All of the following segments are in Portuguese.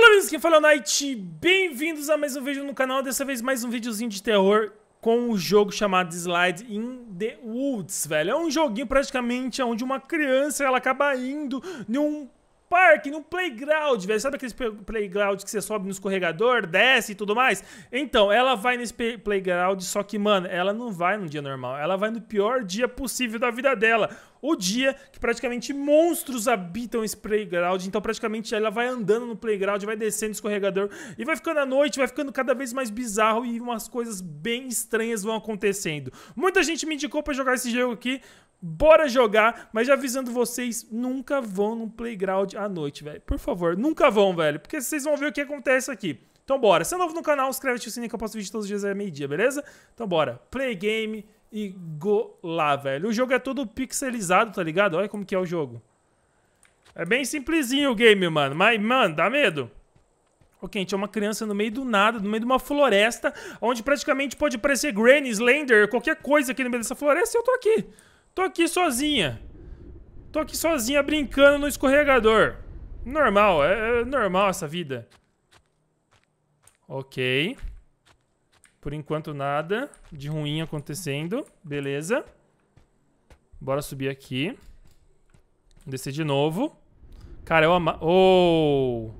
Olá amigos, quem é fala é o Night, bem-vindos a mais um vídeo no canal, dessa vez mais um videozinho de terror com um jogo chamado Slide in the Woods, velho. É um joguinho praticamente onde uma criança ela acaba indo num parque, num playground, velho. Sabe aqueles playground que você sobe no escorregador, desce e tudo mais? Então, ela vai nesse playground, só que, mano, ela não vai no dia normal. Ela vai no pior dia possível da vida dela o dia, que praticamente monstros habitam esse playground. Então, praticamente, ela vai andando no playground, vai descendo o escorregador e vai ficando à noite, vai ficando cada vez mais bizarro e umas coisas bem estranhas vão acontecendo. Muita gente me indicou para jogar esse jogo aqui. Bora jogar, mas já avisando vocês, nunca vão no playground à noite, velho. Por favor, nunca vão, velho, porque vocês vão ver o que acontece aqui. Então bora. Se é novo no canal, inscreve-te no sininho que eu posto vídeo todos os dias é meio-dia, beleza? Então bora. Play game e golá, velho. O jogo é todo pixelizado, tá ligado? Olha como que é o jogo. É bem simplesinho o game, mano. Mas, mano, dá medo. Ok, a gente é uma criança no meio do nada, no meio de uma floresta, onde praticamente pode parecer Granny, Slender, qualquer coisa aqui no meio dessa floresta, e eu tô aqui. Tô aqui sozinha. Tô aqui sozinha brincando no escorregador. Normal, é, é normal essa vida. Ok. Por enquanto, nada de ruim acontecendo. Beleza. Bora subir aqui. Descer de novo. Cara, eu ama... Oh!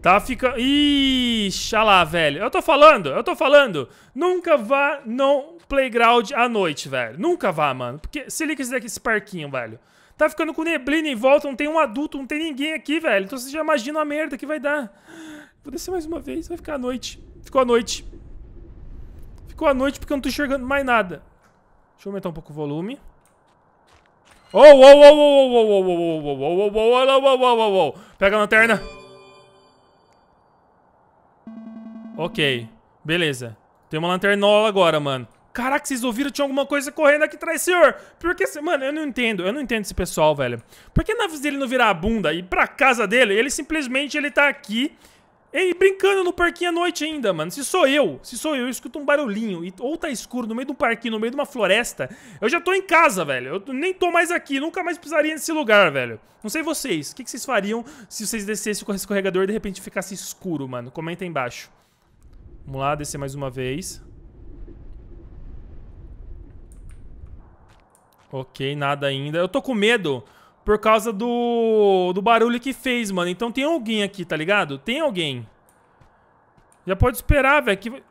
Tá ficando... Ixi, olha lá, velho. Eu tô falando, eu tô falando. Nunca vá no playground à noite, velho. Nunca vá, mano. Porque se liga esse daqui, esse parquinho, velho. Tá ficando com neblina em volta, não tem um adulto, não tem ninguém aqui, velho. Então você já imagina a merda que vai dar. Vou descer mais uma vez, vai ficar à noite. Ficou à noite ficou à noite porque eu não tô enxergando mais nada. Deixa eu aumentar um pouco o volume. Oh, oh, oh, oh, oh, oh, oh, oh, oh, oh, oh, oh, oh, oh, oh, Pega a lanterna. Ok. Beleza. Tem uma lanternola agora, mano. Caraca, vocês ouviram? Tinha alguma coisa correndo aqui atrás, senhor. Por que... Mano, eu não entendo. Eu não entendo esse pessoal, velho. Por que a nave dele não virar a bunda e ir pra casa dele? Ele simplesmente ele tá aqui Ei, brincando no parquinho à noite ainda, mano. Se sou eu, se sou eu, eu escuto um barulhinho e, ou tá escuro no meio de um parquinho, no meio de uma floresta, eu já tô em casa, velho. Eu nem tô mais aqui, nunca mais precisaria nesse lugar, velho. Não sei vocês, o que, que vocês fariam se vocês descessem com o escorregador e de repente ficasse escuro, mano? Comenta aí embaixo. Vamos lá, descer mais uma vez. Ok, nada ainda. Eu tô com medo por causa do, do barulho que fez, mano. Então tem alguém aqui, tá ligado? Tem alguém. Já pode esperar, velho.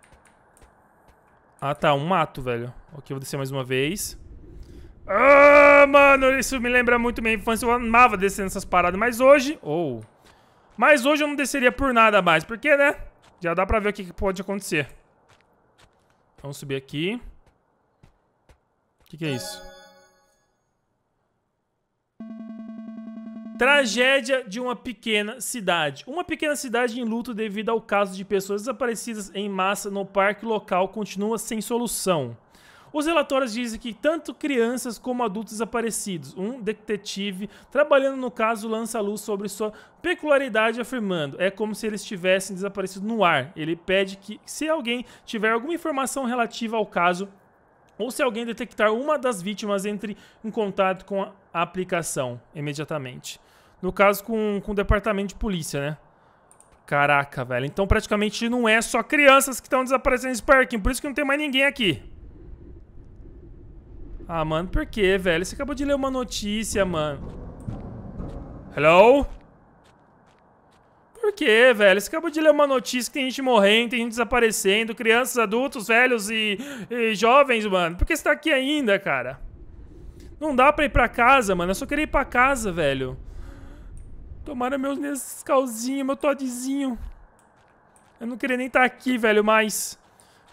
Ah, tá. Um mato, velho. Ok, vou descer mais uma vez. Ah, mano, isso me lembra muito minha infância. Eu amava descer nessas paradas. Mas hoje... Ou... Oh. Mas hoje eu não desceria por nada mais. Porque, né? Já dá pra ver o que, que pode acontecer. Vamos subir aqui. O que, que é isso? Tragédia de uma pequena cidade. Uma pequena cidade em luto devido ao caso de pessoas desaparecidas em massa no parque local continua sem solução. Os relatórios dizem que tanto crianças como adultos desaparecidos. Um detetive trabalhando no caso lança luz sobre sua peculiaridade, afirmando: é como se eles tivessem desaparecido no ar. Ele pede que, se alguém tiver alguma informação relativa ao caso, ou se alguém detectar uma das vítimas, entre em contato com a aplicação imediatamente no caso com, com o departamento de polícia, né? Caraca, velho. Então praticamente não é só crianças que estão desaparecendo nesse parquinho. Por isso que não tem mais ninguém aqui. Ah, mano, por que, velho? Você acabou de ler uma notícia, mano. Hello? Por que, velho? Você acabou de ler uma notícia que tem gente morrendo, tem gente desaparecendo, crianças, adultos, velhos e, e jovens, mano. Por que você tá aqui ainda, cara? Não dá pra ir pra casa, mano. Eu só queria ir pra casa, velho. Tomara meus Nescauzinho, meu Toddzinho. Eu não queria nem estar tá aqui, velho, mas...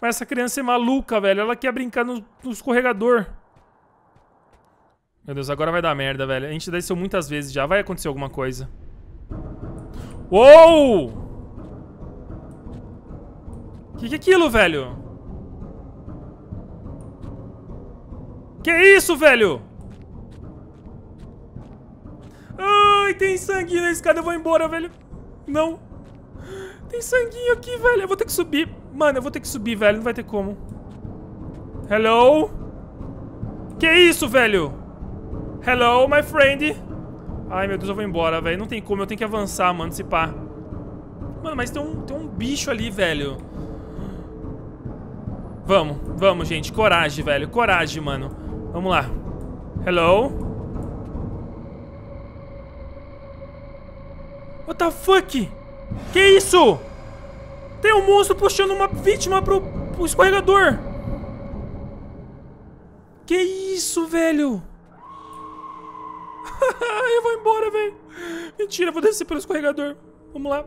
Mas essa criança é maluca, velho. Ela quer brincar no, no escorregador. Meu Deus, agora vai dar merda, velho. A gente desceu muitas vezes já. Vai acontecer alguma coisa. Uou! Que que é aquilo, velho? Que isso, velho? Ai, tem sangue na escada. Eu vou embora, velho. Não. Tem sanguinho aqui, velho. Eu vou ter que subir. Mano, eu vou ter que subir, velho. Não vai ter como. Hello? Que isso, velho? Hello, my friend. Ai, meu Deus, eu vou embora, velho. Não tem como. Eu tenho que avançar, mano, se pá. Mano, mas tem um, tem um bicho ali, velho. Vamos, vamos, gente. Coragem, velho. Coragem, mano. Vamos lá. Hello? What the fuck? Que isso? Tem um monstro puxando uma vítima pro, pro escorregador. Que isso, velho? eu vou embora, velho. Mentira, vou descer pelo escorregador. Vamos lá.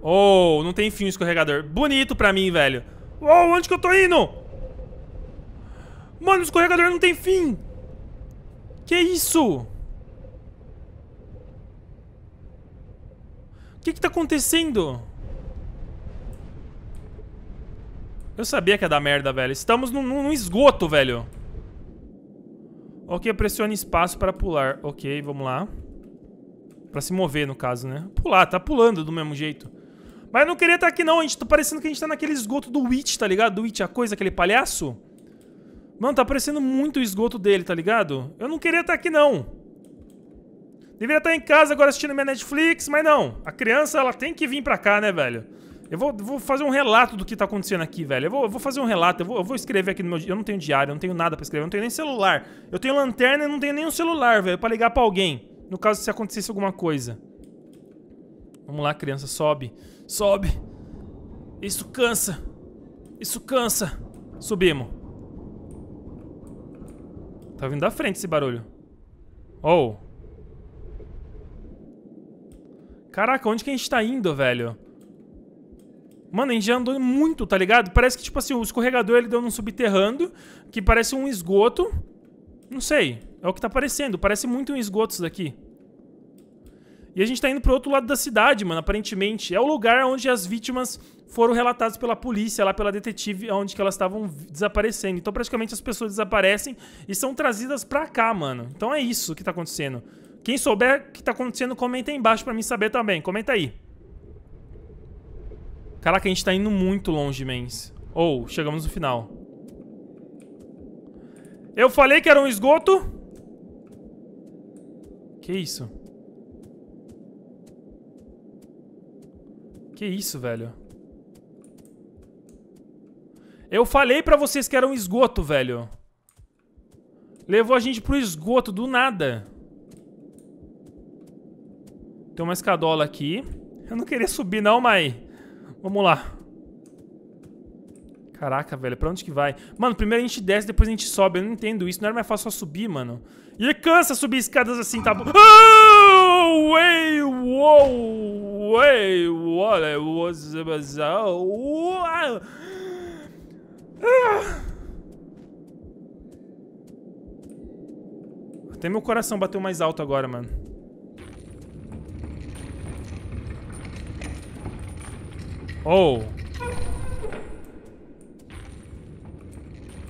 Oh, não tem fim o escorregador. Bonito pra mim, velho. oh, onde que eu tô indo? Mano, o escorregador não tem fim. Que isso? que que tá acontecendo? Eu sabia que ia dar merda, velho. Estamos num, num esgoto, velho. Ok, pressione espaço para pular. Ok, vamos lá. Pra se mover, no caso, né? Pular, tá pulando do mesmo jeito. Mas eu não queria estar tá aqui, não. A gente tá parecendo que a gente tá naquele esgoto do Witch, tá ligado? Do Witch, a coisa, aquele palhaço. Mano, tá parecendo muito o esgoto dele, tá ligado? Eu não queria estar tá aqui, não. Deveria estar em casa agora assistindo minha Netflix, mas não. A criança, ela tem que vir pra cá, né, velho? Eu vou, vou fazer um relato do que tá acontecendo aqui, velho. Eu vou, eu vou fazer um relato, eu vou, eu vou, escrever aqui no meu... Eu não tenho diário, eu não tenho nada pra escrever, eu não tenho nem celular. Eu tenho lanterna e não tenho nem um celular, velho, pra ligar pra alguém. No caso, se acontecesse alguma coisa. Vamos lá, criança, sobe. Sobe. Isso cansa. Isso cansa. Subimos. Tá vindo da frente esse barulho. Oh. Caraca, onde que a gente tá indo, velho? Mano, a gente já andou muito, tá ligado? Parece que, tipo assim, o escorregador ele deu num subterrâneo, que parece um esgoto. Não sei, é o que tá parecendo. Parece muito um esgoto isso daqui. E a gente tá indo pro outro lado da cidade, mano, aparentemente. É o lugar onde as vítimas foram relatadas pela polícia, lá pela detetive, onde que elas estavam desaparecendo. Então, praticamente, as pessoas desaparecem e são trazidas pra cá, mano. Então é isso que tá acontecendo. Quem souber o que tá acontecendo, comenta aí embaixo pra mim saber também. Comenta aí. Caraca, a gente tá indo muito longe, mens. Ou, oh, chegamos no final. Eu falei que era um esgoto. Que isso? Que isso, velho? Eu falei pra vocês que era um esgoto, velho. Levou a gente pro esgoto do nada. Tem uma escadola aqui. Eu não queria subir não, mas... Vamos lá. Caraca, velho, pra onde que vai? Mano, primeiro a gente desce, depois a gente sobe. Eu não entendo isso. Não era mais fácil só subir, mano. E cansa subir escadas assim, tá bom? Oh, way, wow, way, what ah. Até meu coração bateu mais alto agora, mano. Oh.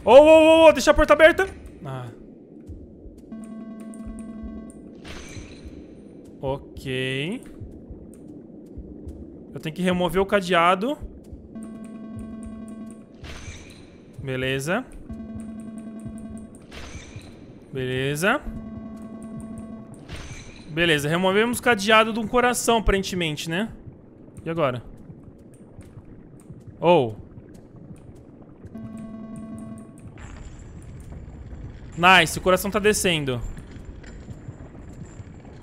Oh, oh, oh, oh, deixa a porta aberta. Ah. Ok. Eu tenho que remover o cadeado. Beleza. Beleza. Beleza, removemos o cadeado de um coração, aparentemente, né? E agora? Oh. Nice, o coração tá descendo.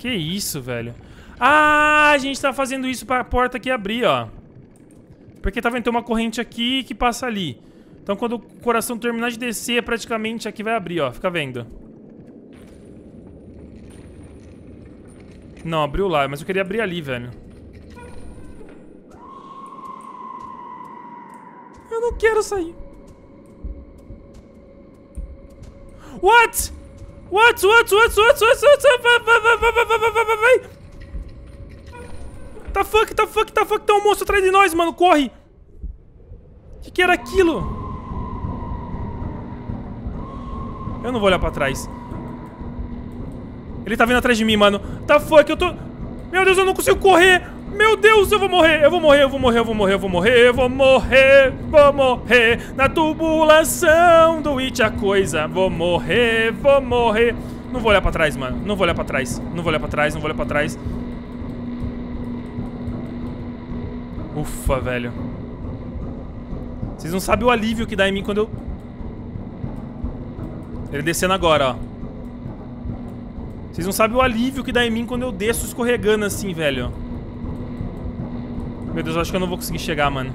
Que isso, velho. Ah, a gente tá fazendo isso pra porta aqui abrir, ó. Porque tá vendo, tem uma corrente aqui que passa ali. Então quando o coração terminar de descer, praticamente aqui vai abrir, ó. Fica vendo. Não, abriu lá, mas eu queria abrir ali, velho. não quero sair. What? What? What? What? What? What? What? Vai, vai, vai, vai, vai, vai, vai, vai. Tá fuck, tá fuck, tá fuck. Tem tá um monstro atrás de nós, mano. Corre. O que, que era aquilo? Eu não vou olhar pra trás. Ele tá vindo atrás de mim, mano. Tá fuck, eu tô... Meu Deus, eu não consigo correr. Meu Deus, eu vou morrer, eu vou morrer, eu vou morrer, eu vou morrer, eu vou morrer, eu vou morrer, vou morrer na tubulação do It a coisa. Vou morrer, vou morrer. Não vou olhar pra trás, mano. Não vou olhar pra trás. Não vou olhar pra trás, não vou olhar pra trás. Ufa, velho. Vocês não sabem o alívio que dá em mim quando eu... Ele descendo agora, ó. Vocês não sabem o alívio que dá em mim quando eu desço escorregando assim, velho. Meu Deus, eu acho que eu não vou conseguir chegar, mano.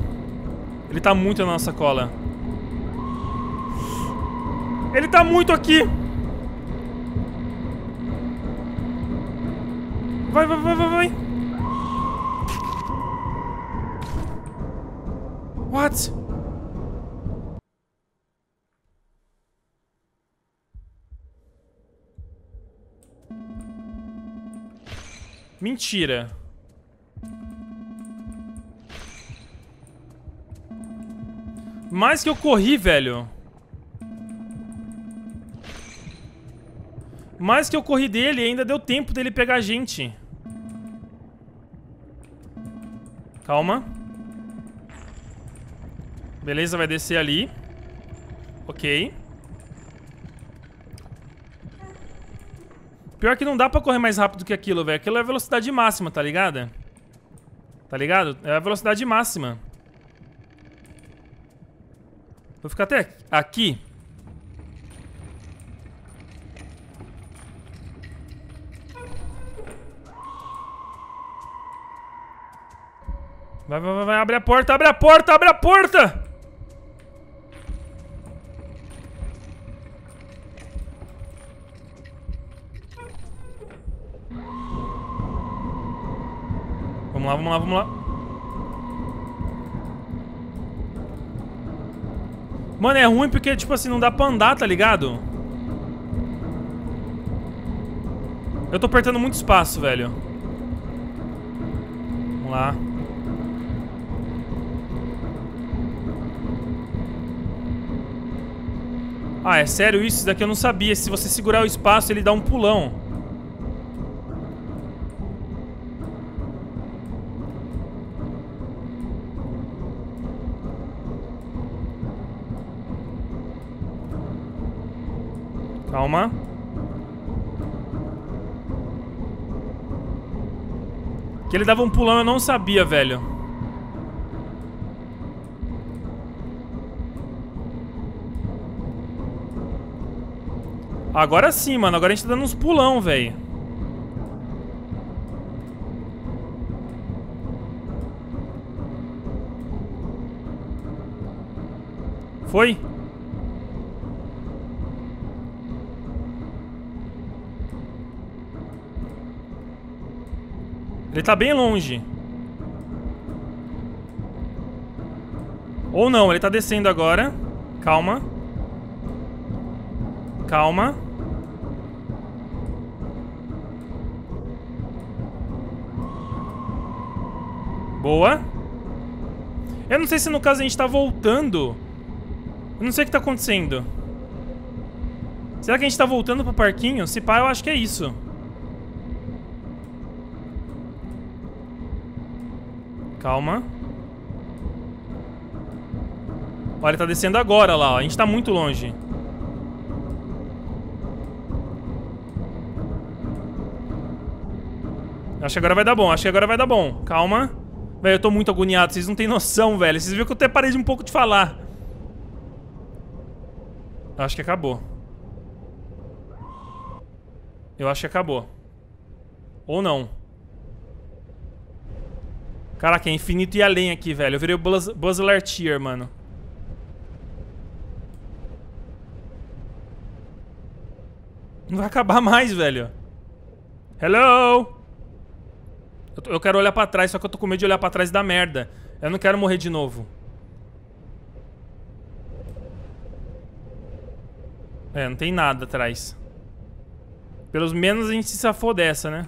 Ele tá muito na nossa cola. Ele tá muito aqui! Vai, vai, vai, vai, vai! What? Mentira. Mais que eu corri, velho. Mais que eu corri dele, ainda deu tempo dele pegar a gente. Calma. Beleza, vai descer ali. Ok. Pior que não dá pra correr mais rápido que aquilo, velho. Aquilo é velocidade máxima, tá ligado? Tá ligado? É a velocidade máxima. Vou ficar até aqui. Vai, vai, vai, vai, abre a porta, abre a porta, abre a porta! Vamos lá, vamos lá, vamos lá. Mano, é ruim porque, tipo assim, não dá pra andar, tá ligado? Eu tô apertando muito espaço, velho. Vamos lá. Ah, é sério isso? Isso daqui eu não sabia. Se você segurar o espaço, ele dá um pulão. Calma. Que ele dava um pulão, eu não sabia, velho. Agora sim, mano. Agora a gente tá dando uns pulão, velho. Foi? Ele tá bem longe. Ou não, ele tá descendo agora. Calma. Calma. Boa. Eu não sei se no caso a gente tá voltando. Eu não sei o que tá acontecendo. Será que a gente tá voltando pro parquinho? Se pá, eu acho que é isso. Calma. Olha, ele tá descendo agora lá, ó. A gente tá muito longe. Acho que agora vai dar bom, acho que agora vai dar bom. Calma. Velho, eu tô muito agoniado, vocês não têm noção, velho. Vocês viram que eu até parei de um pouco de falar. Acho que acabou. Eu acho que acabou. Ou não. Caraca, é infinito e além aqui, velho. Eu virei o Buzz, Lightyear, mano. Não vai acabar mais, velho. Hello? Eu, tô, eu quero olhar pra trás, só que eu tô com medo de olhar pra trás da merda. Eu não quero morrer de novo. É, não tem nada atrás. Pelo menos a gente se safou dessa, né?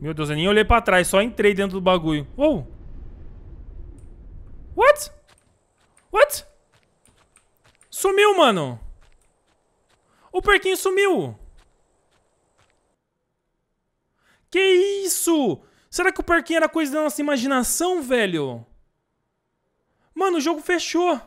Meu Deus, eu nem olhei pra trás, só entrei dentro do bagulho. Uou! What? What? Sumiu, mano! O perquinho sumiu! Que isso? Será que o perquinho era coisa da nossa imaginação, velho? Mano, o jogo fechou.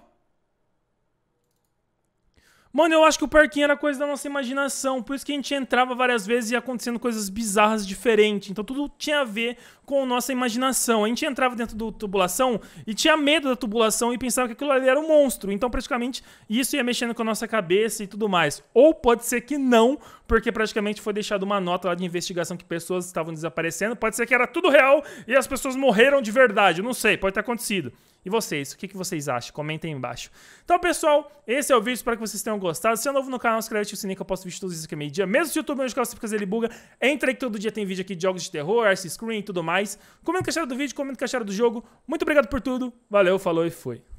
Mano, eu acho que o parquinho era coisa da nossa imaginação, por isso que a gente entrava várias vezes e ia acontecendo coisas bizarras diferentes. Então tudo tinha a ver com a nossa imaginação. A gente entrava dentro do tubulação e tinha medo da tubulação e pensava que aquilo ali era um monstro. Então praticamente isso ia mexendo com a nossa cabeça e tudo mais. Ou pode ser que não, porque praticamente foi deixada uma nota lá de investigação que pessoas estavam desaparecendo. Pode ser que era tudo real e as pessoas morreram de verdade. Eu não sei, pode ter acontecido. E vocês, o que, que vocês acham? Comentem aí embaixo. Então, pessoal, esse é o vídeo. Espero que vocês tenham gostado. Se é novo no canal, inscreve-se no sininho que eu posto vídeos todos os dias que é meio-dia. Mesmo se o YouTube, onde você fica, ele buga. Entra aí que todo dia tem vídeo aqui de jogos de terror, Ice Screen e tudo mais. Comenta o que acharam do vídeo, comenta o que acharam do jogo. Muito obrigado por tudo. Valeu, falou e fui.